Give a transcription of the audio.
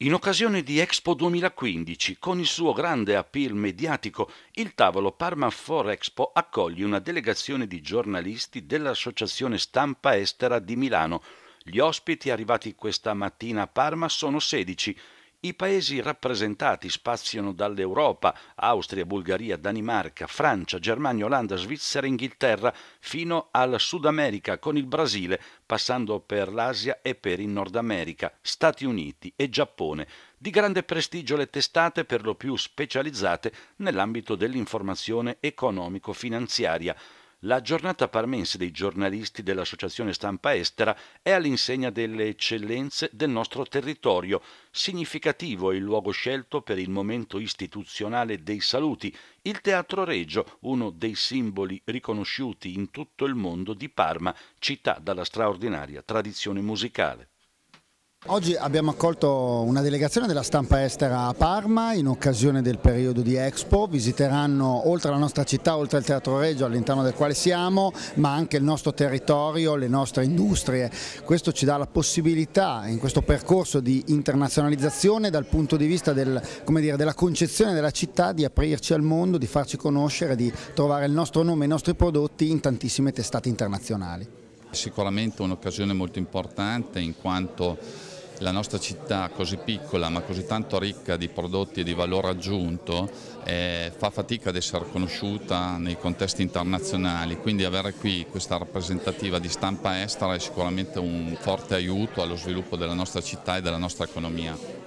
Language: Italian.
In occasione di Expo 2015, con il suo grande appeal mediatico, il tavolo Parma for Expo accoglie una delegazione di giornalisti dell'Associazione Stampa Estera di Milano. Gli ospiti arrivati questa mattina a Parma sono 16, i paesi rappresentati spaziano dall'Europa, Austria, Bulgaria, Danimarca, Francia, Germania, Olanda, Svizzera, Inghilterra, fino al Sud America con il Brasile, passando per l'Asia e per il Nord America, Stati Uniti e Giappone. Di grande prestigio le testate per lo più specializzate nell'ambito dell'informazione economico-finanziaria. La giornata parmense dei giornalisti dell'Associazione Stampa Estera è all'insegna delle eccellenze del nostro territorio. Significativo è il luogo scelto per il momento istituzionale dei saluti, il Teatro Regio, uno dei simboli riconosciuti in tutto il mondo di Parma, città dalla straordinaria tradizione musicale. Oggi abbiamo accolto una delegazione della stampa estera a Parma in occasione del periodo di Expo, visiteranno oltre la nostra città, oltre il Teatro Reggio all'interno del quale siamo, ma anche il nostro territorio, le nostre industrie. Questo ci dà la possibilità in questo percorso di internazionalizzazione dal punto di vista del, dire, della concezione della città di aprirci al mondo, di farci conoscere, di trovare il nostro nome e i nostri prodotti in tantissime testate internazionali. Sicuramente un'occasione molto importante in quanto la nostra città così piccola ma così tanto ricca di prodotti e di valore aggiunto eh, fa fatica ad essere conosciuta nei contesti internazionali, quindi avere qui questa rappresentativa di stampa estera è sicuramente un forte aiuto allo sviluppo della nostra città e della nostra economia.